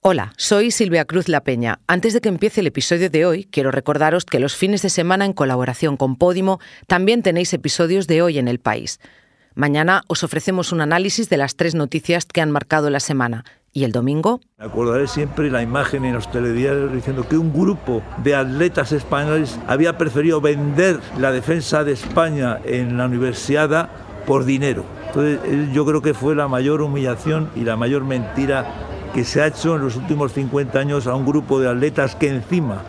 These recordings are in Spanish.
Hola, soy Silvia Cruz La Peña. Antes de que empiece el episodio de hoy, quiero recordaros que los fines de semana en colaboración con Podimo también tenéis episodios de hoy en el país. Mañana os ofrecemos un análisis de las tres noticias que han marcado la semana. ¿Y el domingo? Me acordaré siempre la imagen en los telediarios diciendo que un grupo de atletas españoles había preferido vender la defensa de España en la universidad por dinero. Entonces eh, yo creo que fue la mayor humillación y la mayor mentira que se ha hecho en los últimos 50 años a un grupo de atletas que encima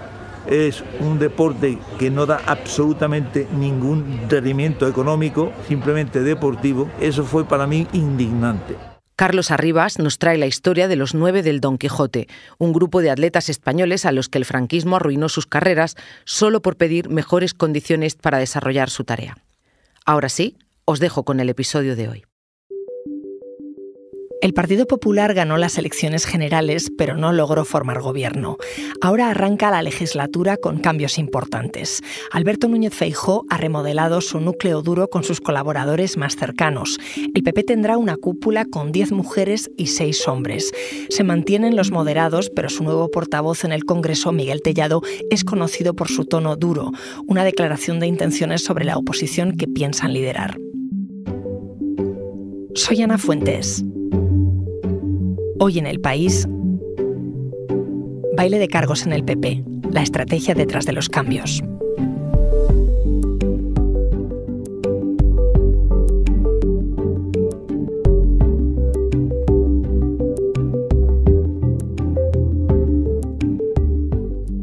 es un deporte que no da absolutamente ningún rendimiento económico, simplemente deportivo, eso fue para mí indignante. Carlos Arribas nos trae la historia de los nueve del Don Quijote, un grupo de atletas españoles a los que el franquismo arruinó sus carreras solo por pedir mejores condiciones para desarrollar su tarea. Ahora sí, os dejo con el episodio de hoy. El Partido Popular ganó las elecciones generales, pero no logró formar gobierno. Ahora arranca la legislatura con cambios importantes. Alberto Núñez Feijó ha remodelado su núcleo duro con sus colaboradores más cercanos. El PP tendrá una cúpula con 10 mujeres y 6 hombres. Se mantienen los moderados, pero su nuevo portavoz en el Congreso, Miguel Tellado, es conocido por su tono duro, una declaración de intenciones sobre la oposición que piensan liderar. Soy Ana Fuentes. Hoy en el país, baile de cargos en el PP, la estrategia detrás de los cambios.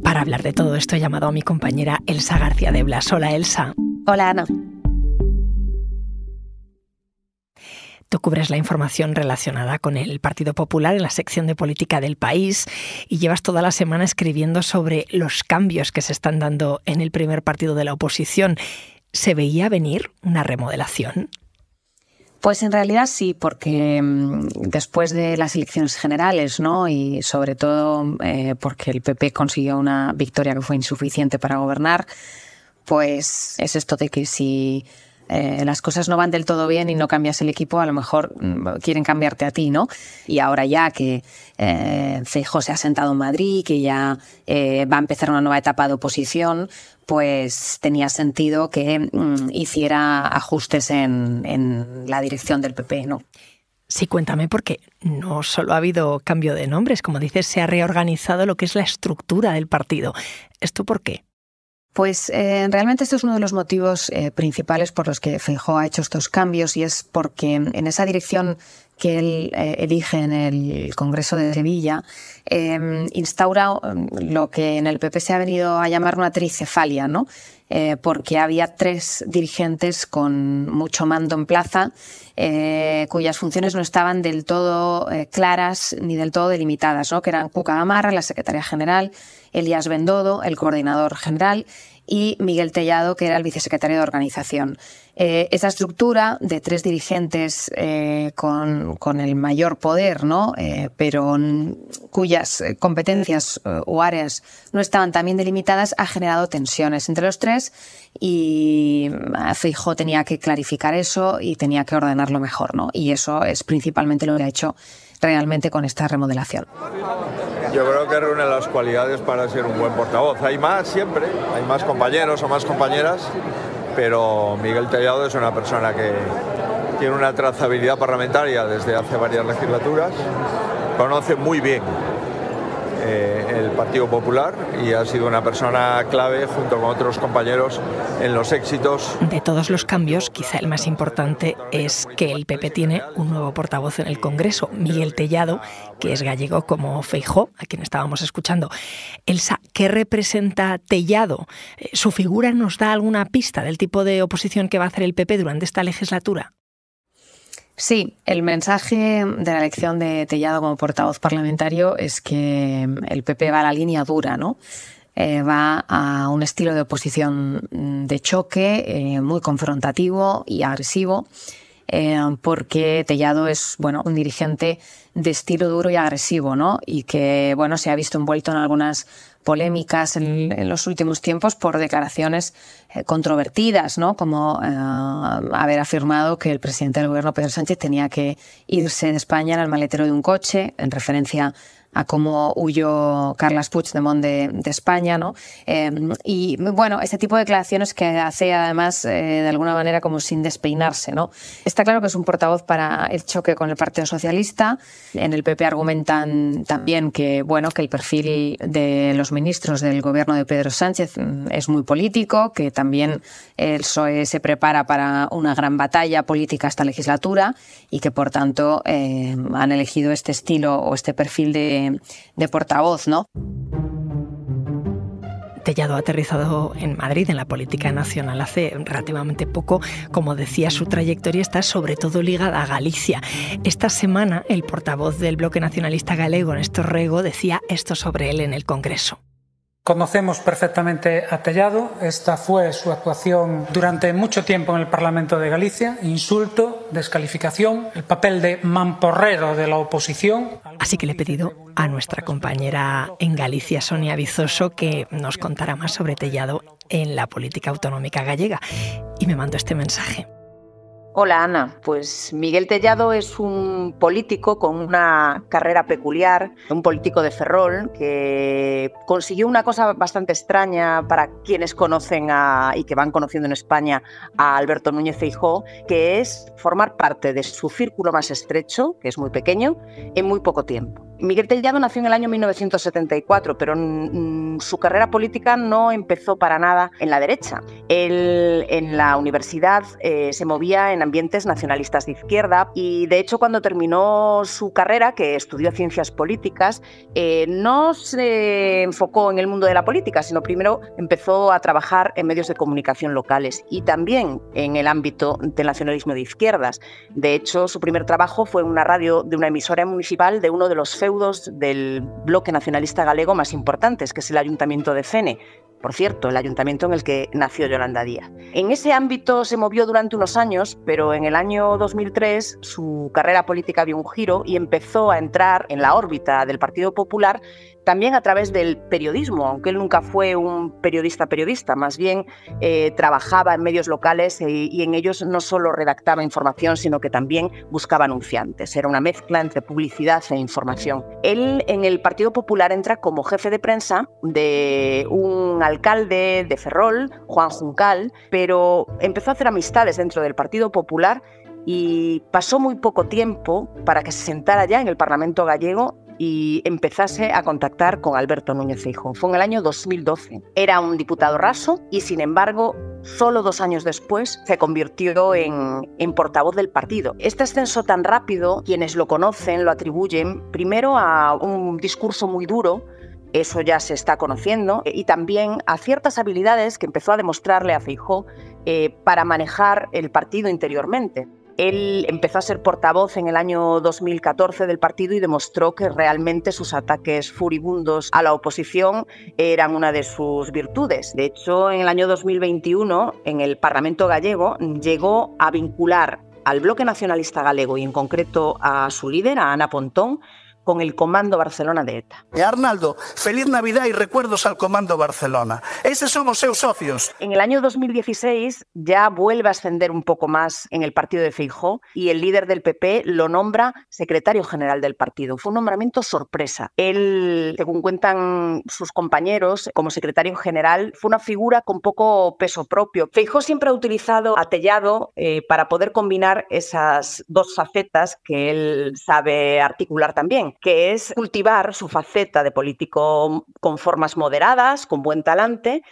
Para hablar de todo esto he llamado a mi compañera Elsa García de Blas. Hola Elsa. Hola Ana. Tú cubres la información relacionada con el Partido Popular en la sección de política del país y llevas toda la semana escribiendo sobre los cambios que se están dando en el primer partido de la oposición. ¿Se veía venir una remodelación? Pues en realidad sí, porque mm, después de las elecciones generales, ¿no? Y sobre todo eh, porque el PP consiguió una victoria que fue insuficiente para gobernar, pues es esto de que si eh, las cosas no van del todo bien y no cambias el equipo, a lo mejor mm, quieren cambiarte a ti, ¿no? Y ahora ya que Cejo eh, se ha sentado en Madrid, que ya eh, va a empezar una nueva etapa de oposición, pues tenía sentido que mm, hiciera ajustes en, en la dirección del PP, ¿no? Sí, cuéntame, porque no solo ha habido cambio de nombres, como dices, se ha reorganizado lo que es la estructura del partido. ¿Esto por qué? Pues eh, realmente este es uno de los motivos eh, principales por los que Feijóo ha hecho estos cambios y es porque en esa dirección que él eh, elige en el Congreso de Sevilla, instaura mm, lo que en el PP se ha venido a llamar una tricefalia, ¿no? porque había tres dirigentes con mucho mando en plaza, cuyas funciones no estaban del todo claras ni del todo delimitadas, ¿no? que eran Cuca Amarra, la secretaría general, Elías Bendodo, el coordinador general, y Miguel Tellado, que era el vicesecretario de organización. Eh, esa estructura de tres dirigentes eh, con, el mayor poder, ¿no? Eh, pero cuyas competencias o áreas no estaban también delimitadas, ha generado tensiones entre los tres y mm, Fijo tenía que clarificar eso y tenía que ordenarlo mejor. ¿no? Y eso es principalmente lo que ha hecho realmente con esta remodelación. Yo creo que reúne las cualidades para ser un buen portavoz. Hay más siempre, hay más compañeros o más compañeras, pero Miguel Tellado es una persona que tiene una trazabilidad parlamentaria desde hace varias legislaturas, conoce muy bien eh, el Partido Popular y ha sido una persona clave junto con otros compañeros en los éxitos. De todos los cambios, quizá el más importante es que el PP tiene un nuevo portavoz en el Congreso, Miguel Tellado, que es gallego como Feijó, a quien estábamos escuchando. Elsa, ¿qué representa Tellado? Eh, ¿Su figura nos da alguna pista del tipo de oposición que va a hacer el PP durante esta legislatura? Sí, el mensaje de la elección de Tellado como portavoz parlamentario es que mm, el PP va a la línea dura, ¿no? Eh, va a un estilo de oposición mm, de choque eh, muy confrontativo y agresivo eh, porque Tellado es bueno, un dirigente de estilo duro y agresivo, ¿no? Y que bueno, se ha visto envuelto en algunas polémicas en, los últimos tiempos por declaraciones eh, controvertidas, ¿no? Como eh, haber afirmado que el presidente del gobierno Pedro Sánchez tenía que irse de España en el maletero de un coche, en referencia a cómo huyó Carles Puigdemont de, de España, ¿no? Em, y bueno, este tipo de declaraciones que hace además eh, de alguna manera como sin despeinarse, ¿no? Está claro que es un portavoz para el choque con el Partido Socialista. En el PP argumentan también que, bueno, que el perfil de los ministros del gobierno de Pedro Sánchez mm, es muy político, que también el PSOE se prepara para una gran batalla política esta legislatura y que, por tanto, eh, han elegido este estilo o este perfil de de, portavoz, ¿no? Tellado ha aterrizado en Madrid, en la política nacional, hace relativamente poco. Como decía, su trayectoria está sobre todo ligada a Galicia. Esta semana, el portavoz del bloque nacionalista galego, Néstor Rego, decía esto sobre él en el Congreso. Conocemos perfectamente a Tellado. Esta fue su actuación durante mucho tiempo en el Parlamento de Galicia. Insulto, descalificación, el papel de mamporrero de la oposición. Así que le he pedido a nuestra compañera en Galicia, Sonia Vizoso, que nos contara más sobre Tellado en la política autonómica gallega. Y me mando este mensaje. Hola Ana, pues Miguel Tellado es un político con una carrera peculiar, un político de Ferrol que consiguió una cosa bastante extraña para quienes conocen y que van conociendo en España a Alberto Núñez Feijó, que es formar parte de su círculo más estrecho, que es muy pequeño, en muy poco tiempo. Miguel Tellado nació en el año 1974, pero su carrera política no empezó para nada en la derecha. Él en la universidad eh, se movía en ambientes nacionalistas de izquierda y de hecho cuando terminó su carrera, que estudió ciencias políticas, eh, no se enfocó en el mundo de la política, sino primero empezó a trabajar en medios de comunicación locales y también en el ámbito del nacionalismo de izquierdas. De hecho, su primer trabajo fue en una radio de una emisora municipal de uno de los del bloque nacionalista galego más importantes, que es el Ayuntamiento de Fene, por cierto, el ayuntamiento en el que nació Yolanda Díaz. En ese ámbito se movió durante unos años, pero en el año 2003 su carrera política vio un giro y empezó a entrar en la órbita del Partido Popular también a través del periodismo, aunque él nunca fue un periodista periodista, más bien eh, trabajaba en medios locales y, eh, y en ellos no solo redactaba información, sino que también buscaba anunciantes. Era una mezcla entre publicidad e información. Él en el Partido Popular entra como jefe de prensa de un alcalde de Ferrol, Juan Juncal, pero empezó a hacer amistades dentro del Partido Popular y pasó muy poco tiempo para que se sentara ya en el Parlamento gallego y empezase a contactar con Alberto Núñez Feijóo. Fue en el año 2012. Era un diputado raso y, sin embargo, solo dos años después se convirtió en, portavoz del partido. Este ascenso tan rápido, quienes lo conocen lo atribuyen primero a un discurso muy duro, eso ya se está conociendo, y también a ciertas habilidades que empezó a demostrarle a Feijó eh, para manejar el partido interiormente. Él empezó a ser portavoz en el año 2014 del partido y demostró que realmente sus ataques furibundos a la oposición eran una de sus virtudes. De hecho, en el año 2021, en el Parlamento gallego, llegó a vincular al bloque nacionalista galego y en concreto a su líder, a Ana Pontón, con el Comando Barcelona de ETA. Eh, Arnaldo, feliz Navidad y recuerdos al Comando Barcelona. Esos somos seus socios. En el año 2016 ya vuelve a ascender un poco más en el partido de Feijó y el líder del PP lo nombra secretario general del partido. Fue un nombramiento sorpresa. Él, según cuentan sus compañeros, como secretario general, fue una figura con poco peso propio. Feijó siempre ha utilizado atellado... Eh, para poder combinar esas dos facetas que él sabe articular también que es cultivar su faceta de político mm, con formas moderadas, con buen talante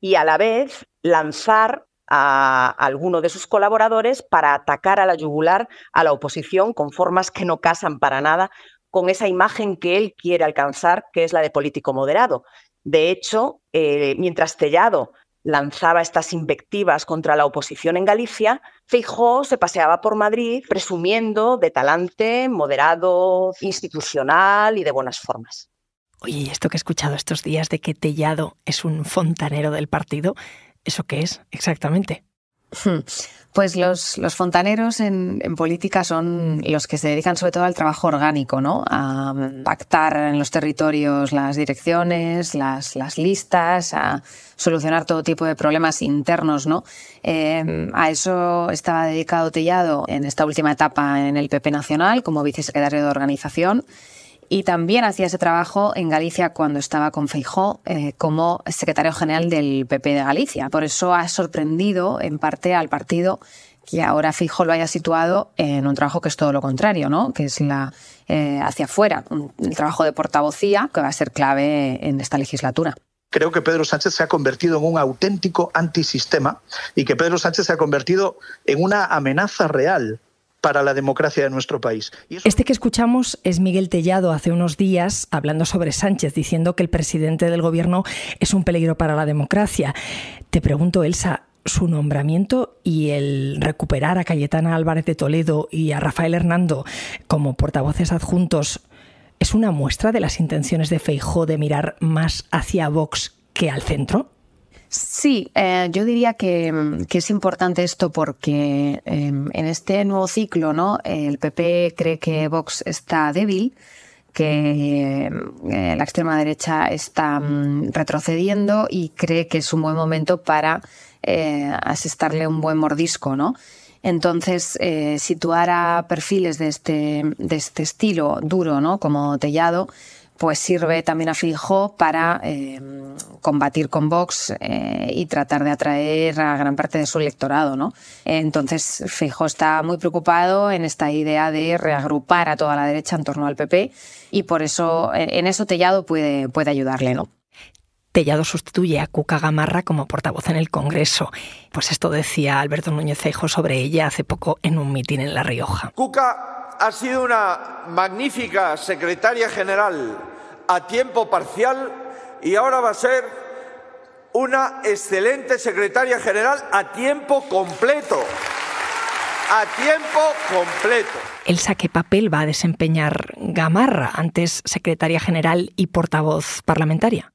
y a la vez lanzar a alguno de sus colaboradores para atacar a la yugular a la oposición con formas que no casan para nada con esa imagen que él quiere alcanzar, que es la de político moderado. De hecho, eh, mientras Tellado lanzaba estas invectivas contra la oposición en Galicia, fijó, se paseaba por Madrid presumiendo de talante, moderado, institucional y de buenas formas. Oye, esto que he escuchado estos días de que Tellado es un fontanero del partido, ¿eso qué es exactamente? Pues los, fontaneros en, política son mm. los que se dedican sobre todo al trabajo orgánico, ¿no? A pactar en los territorios las direcciones, las, listas, a solucionar todo tipo de problemas internos, ¿no? Em, mm. a eso estaba dedicado Tellado en esta última etapa en el PP Nacional como vicesecretario de organización y también hacía ese trabajo en Galicia cuando estaba con Feijó eh, como secretario general del PP de Galicia. Por eso ha sorprendido en parte al partido que ahora Fijo lo haya situado en un trabajo que es todo lo contrario, ¿no? que es la eh, hacia afuera, un, el trabajo de portavocía que va a ser clave en esta legislatura. Creo que Pedro Sánchez se ha convertido en un auténtico antisistema y que Pedro Sánchez se ha convertido en una amenaza real para la democracia de nuestro país. Este que escuchamos es Miguel Tellado hace unos días hablando sobre Sánchez, diciendo que el presidente del gobierno es un peligro para la democracia. Te pregunto, Elsa, su nombramiento y el recuperar a Cayetana Álvarez de Toledo y a Rafael Hernando como portavoces adjuntos es una muestra de las intenciones de Feijó de mirar más hacia Vox que al centro? Sí, eh, yo diría que, es importante esto porque em, en este nuevo ciclo, ¿no? El PP cree que Vox está débil, que em, eh, la extrema derecha está mm, retrocediendo y cree que es un buen momento para eh, asestarle un buen mordisco, ¿no? Entonces, situar a perfiles de este, de este estilo duro, ¿no? Como Tellado, pues sirve también a fijo para em, combatir con Vox eh, y tratar de atraer a gran parte de su electorado, ¿no? Entonces, fijo está muy preocupado en esta idea de reagrupar a toda la derecha en torno al PP y por eso, en eso Tellado puede, puede ayudarle, ¿no? Tellado sustituye a Cuca Gamarra como portavoz en el Congreso. Pues esto decía Alberto Núñez Feijo sobre ella hace poco en un mitin en La Rioja. Cuca ha sido una magnífica secretaria general a tiempo parcial y ahora va a ser una excelente secretaria general a tiempo completo. A tiempo completo. Elsa, ¿qué papel va a desempeñar Gamarra, antes secretaria general y portavoz parlamentaria?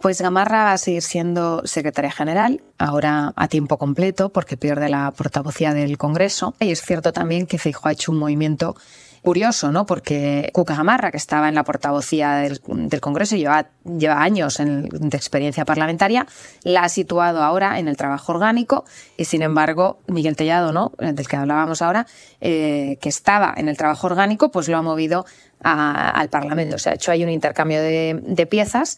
Pues Gamarra va a seguir siendo secretaria general, ahora a tiempo completo, porque pierde la portavocía del Congreso. Y es cierto también que Fijo ha hecho un movimiento curioso, ¿no? Porque Cuca Gamarra, que estaba en la portavocía del, Congreso y lleva, lleva años de experiencia parlamentaria, la ha situado ahora en el trabajo orgánico y, sin embargo, Miguel Tellado, ¿no? Del que hablábamos ahora, eh, que estaba en el trabajo orgánico, pues lo ha movido al Parlamento. O sea, ha hecho ahí un intercambio de piezas.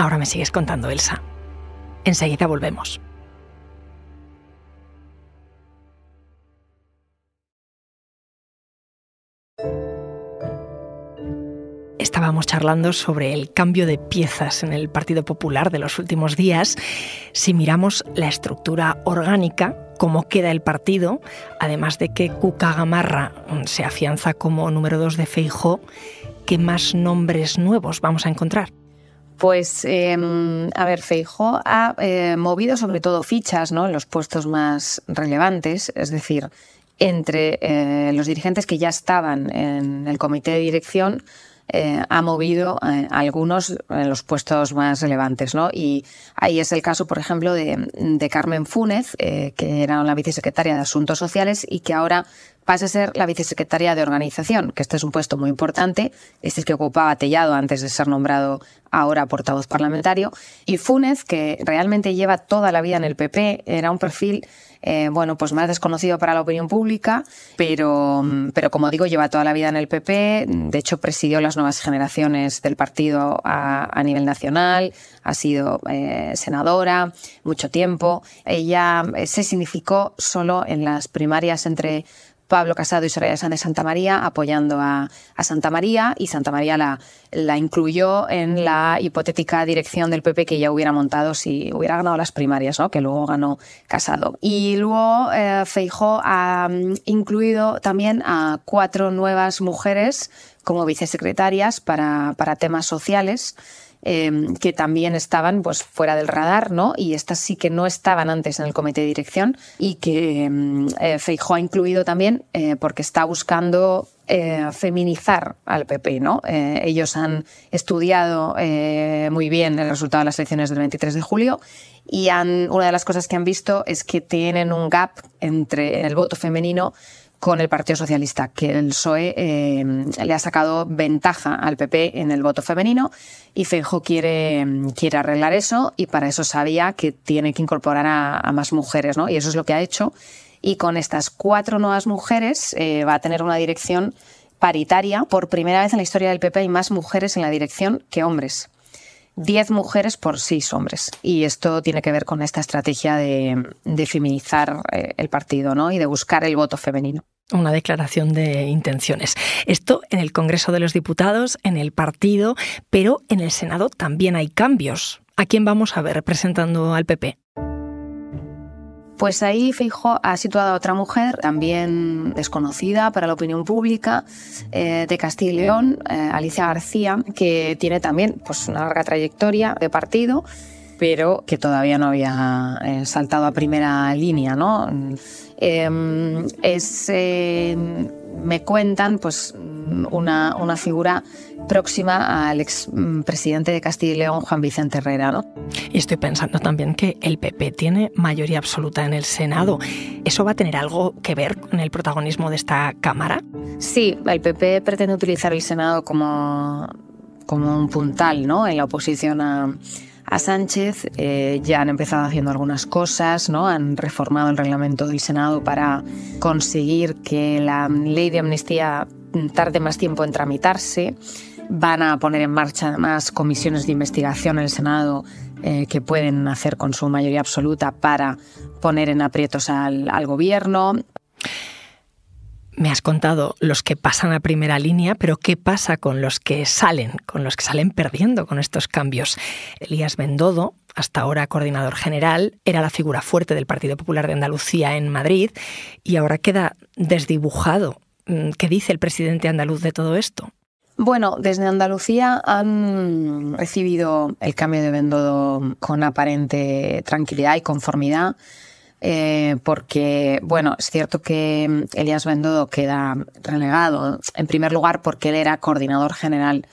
Ahora me sigues contando, Elsa. Enseguida volvemos. Estábamos charlando sobre el cambio de piezas en el Partido Popular de los últimos días. Si miramos la estructura orgánica, cómo queda el partido, además de que Cuca Gamarra mm, se afianza como número dos de Feijó, ¿qué más nombres nuevos vamos a encontrar? Pues, em, a ver, Feijo ha eh, movido sobre todo fichas ¿no? en los puestos más relevantes, es decir, entre eh, los dirigentes que ya estaban en el comité de dirección, eh, ha movido algunos en los puestos más relevantes, ¿no? Y ahí es el caso, por ejemplo, de, Carmen Fúnez, que era la vicesecretaria de Asuntos Sociales y que ahora pasa a ser la vicesecretaria de organización, que este es un puesto muy importante, este es el que ocupaba Tellado antes de ser nombrado ahora portavoz parlamentario, y Funes, que realmente lleva toda la vida en el PP, era un perfil eh, bueno, pues más desconocido para la opinión pública, pero, pero como digo, lleva toda la vida en el PP, de hecho presidió las nuevas generaciones del partido a, nivel nacional, ha sido eh, senadora mucho tiempo, ella eh, se significó solo en las primarias entre Pablo Casado y Soraya Sánchez Santa María apoyando a, Santa María y Santa María la, la incluyó en la hipotética dirección del PP que ya hubiera montado si hubiera ganado las primarias, ¿no? que luego ganó Casado. Y luego eh, Feijóo ha mm, incluido también a cuatro nuevas mujeres como vicesecretarias para, para temas sociales. Em, que también estaban pues, fuera del radar, ¿no? Y estas sí que no estaban antes en el comité de dirección y que em, eh, ha incluido también eh, porque está buscando eh, feminizar al PP, ¿no? Eh, ellos han estudiado muy bien el resultado de las elecciones del 23 de julio y han, una de las cosas que han visto es que tienen un gap entre el voto femenino con el Partido Socialista, que el PSOE eh, le ha sacado ventaja al PP en el voto femenino y Feijo quiere, quiere arreglar eso y para eso sabía que tiene que incorporar a, más mujeres, ¿no? Y eso es lo que ha hecho. Y con estas cuatro nuevas mujeres eh, va a tener una dirección paritaria. Por primera vez en la historia del PP hay más mujeres en la dirección que hombres. Diez mujeres por seis hombres. Y esto tiene que ver con esta estrategia de, de feminizar eh, el partido ¿no? y de buscar el voto femenino. Una declaración de intenciones. Esto en el Congreso de los Diputados, en el partido, pero en el Senado también hay cambios. ¿A quién vamos a ver representando al PP? Pues ahí Fijo ha situado a otra mujer, también desconocida para la opinión pública, eh, de Castilla y León, eh, Alicia García, que tiene también pues, una larga trayectoria de partido pero que todavía no había eh, saltado a primera línea, ¿no? Em, es me cuentan, pues una, figura próxima al expresidente mm, de Castilla y León, Juan Vicente Herrera. Y estoy pensando también que el PP tiene mayoría absoluta en el Senado. ¿Eso va a tener algo que ver con el protagonismo de esta Cámara? Sí, el PP pretende utilizar el Senado como, como un puntal ¿no? en la oposición a a Sánchez. Eh, ya han empezado haciendo algunas cosas, ¿no? Han reformado el reglamento del Senado para conseguir que la ley de amnistía tarde más tiempo en tramitarse. Van a poner en marcha más comisiones de investigación en el Senado eh, que pueden hacer con su mayoría absoluta para poner en aprietos al, al gobierno me has contado los que pasan a primera línea, pero ¿qué pasa con los que salen, con los que salen perdiendo con estos cambios? Elías Bendodo, hasta ahora coordinador general, era la figura fuerte del Partido Popular de Andalucía en Madrid y ahora queda desdibujado. Mm, ¿Qué dice el presidente andaluz de todo esto? Bueno, desde Andalucía han recibido el cambio de Bendodo con aparente tranquilidad y conformidad. Eh, porque, bueno, es cierto que mm, Elías Bendodo queda relegado, en primer lugar porque él era coordinador general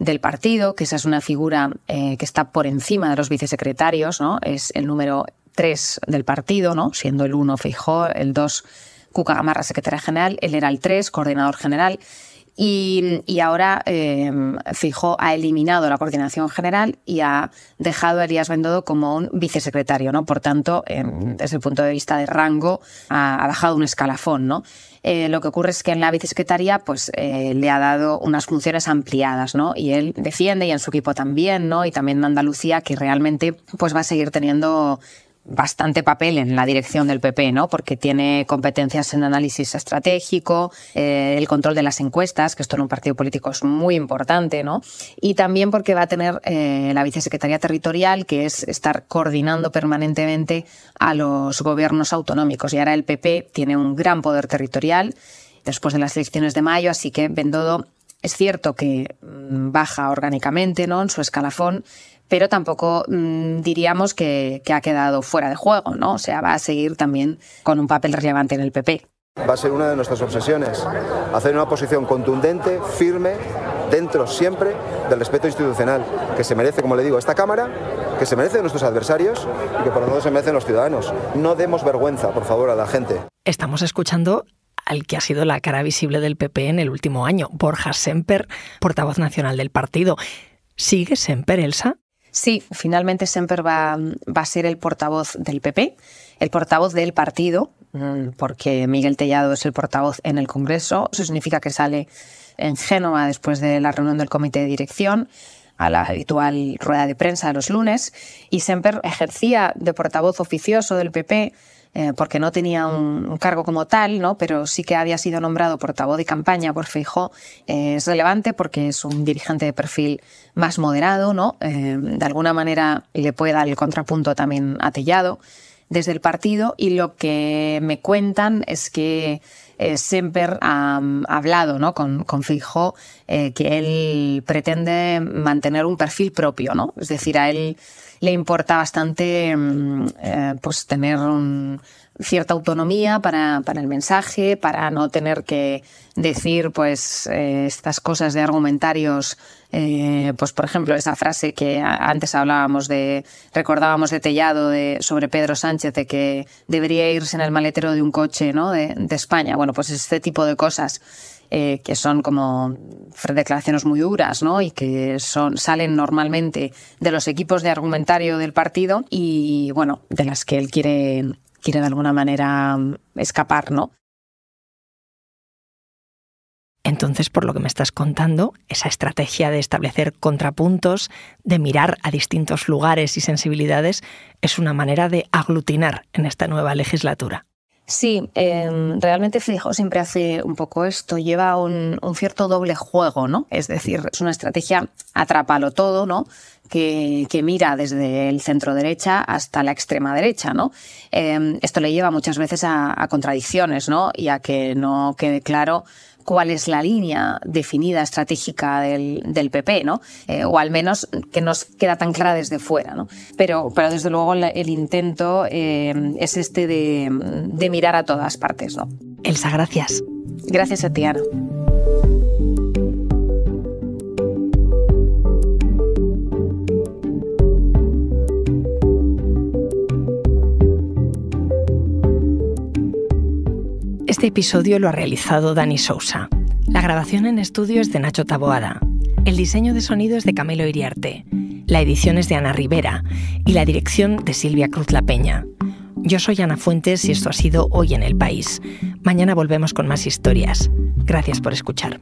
del partido, que esa es una figura eh, que está por encima de los vicesecretarios, ¿no? Es el número 3 del partido, ¿no? Siendo el uno, Feijó, el dos, Cuca Gamarra, secretaria general, él era el 3, coordinador general. Y, ahora em, Fijo ha eliminado la coordinación general y ha dejado a Elías Bendodo como un vicesecretario, ¿no? Por tanto, em, mm. desde el punto de vista de rango, ha, bajado un escalafón, ¿no? Eh, lo que ocurre es que en la vicesecretaría pues, eh, le ha dado unas funciones ampliadas, ¿no? Y él defiende y en su equipo también, ¿no? Y también en Andalucía, que realmente pues, va a seguir teniendo bastante papel en la dirección del PP, ¿no? Porque tiene competencias en análisis estratégico, eh, el control de las encuestas, que esto en un partido político es muy importante, ¿no? Y también porque va a tener eh, la vicesecretaría territorial, que es estar coordinando permanentemente a los gobiernos autonómicos. Y ahora el PP tiene un gran poder territorial después de las elecciones de mayo, así que Bendodo es cierto que mm, baja orgánicamente, ¿no? En su escalafón, pero tampoco mm, diríamos que, ha quedado fuera de juego, ¿no? O sea, va a seguir también con un papel relevante en el PP. Va a ser una de nuestras obsesiones, hacer una posición contundente, firme, dentro siempre del respeto institucional que se merece, como le digo, esta Cámara, que se merece nuestros adversarios y que por lo tanto se merecen los ciudadanos. No demos vergüenza, por favor, a la gente. Estamos escuchando al que ha sido la cara visible del PP en el último año, Borja Semper, portavoz nacional del partido. ¿Sigue Semper, Elsa? Sí, finalmente Semper va, a ser el portavoz del PP, el portavoz del partido, mm, porque Miguel Tellado es el portavoz en el Congreso. Eso significa que sale en Génova después de la reunión del comité de dirección a la habitual rueda de prensa de los lunes y Semper ejercía de portavoz oficioso del PP eh, porque no tenía mm. un, cargo como tal, ¿no? pero sí que había sido nombrado portavoz de campaña por Feijó, eh, es relevante porque es un dirigente de perfil más moderado, ¿no? Eh, de alguna manera le puede dar el contrapunto también atellado desde el partido y lo que me cuentan es que eh, siempre ha hablado ¿no? con, con Fijo eh, que él pretende mantener un perfil propio, ¿no? Es decir, a él le importa bastante mm, eh, pues tener un, cierta autonomía para, el mensaje, para no tener que decir pues eh, estas cosas de argumentarios, eh, pues por ejemplo esa frase que antes hablábamos de, recordábamos de Tellado de, sobre Pedro Sánchez de que debería irse en el maletero de un coche ¿no? de, España. Bueno, pues este tipo de cosas. Eh, que son como declaraciones muy duras, ¿no? Y que son, salen normalmente de los equipos de argumentario del partido y, bueno, de las que él quiere quiere de alguna manera mm, escapar, ¿no? Entonces, por lo que me estás contando, esa estrategia de establecer contrapuntos, de mirar a distintos lugares y sensibilidades, es una manera de aglutinar en esta nueva legislatura. Sí, em, realmente Fijo siempre hace un poco esto, lleva un, un, cierto doble juego, ¿no? Es decir, es una estrategia atrápalo todo, ¿no? que, mira desde el centro derecha hasta la extrema derecha, em, esto le lleva muchas veces a, contradicciones, Y a que no quede claro cuál es la línea definida estratégica del, PP, eh, o al menos que nos queda tan clara desde fuera, Pero, pero desde luego el intento em, es este de, mirar a todas partes, ¿no? Elsa, gracias. Gracias a Este episodio lo ha realizado Dani Sousa. La grabación en estudio es de Nacho Taboada. El diseño de sonido es de Camilo Iriarte. La edición es de Ana Rivera y la dirección de Silvia Cruz La Peña. Yo soy Ana Fuentes y esto ha sido Hoy en el País. Mañana volvemos con más historias. Gracias por escuchar.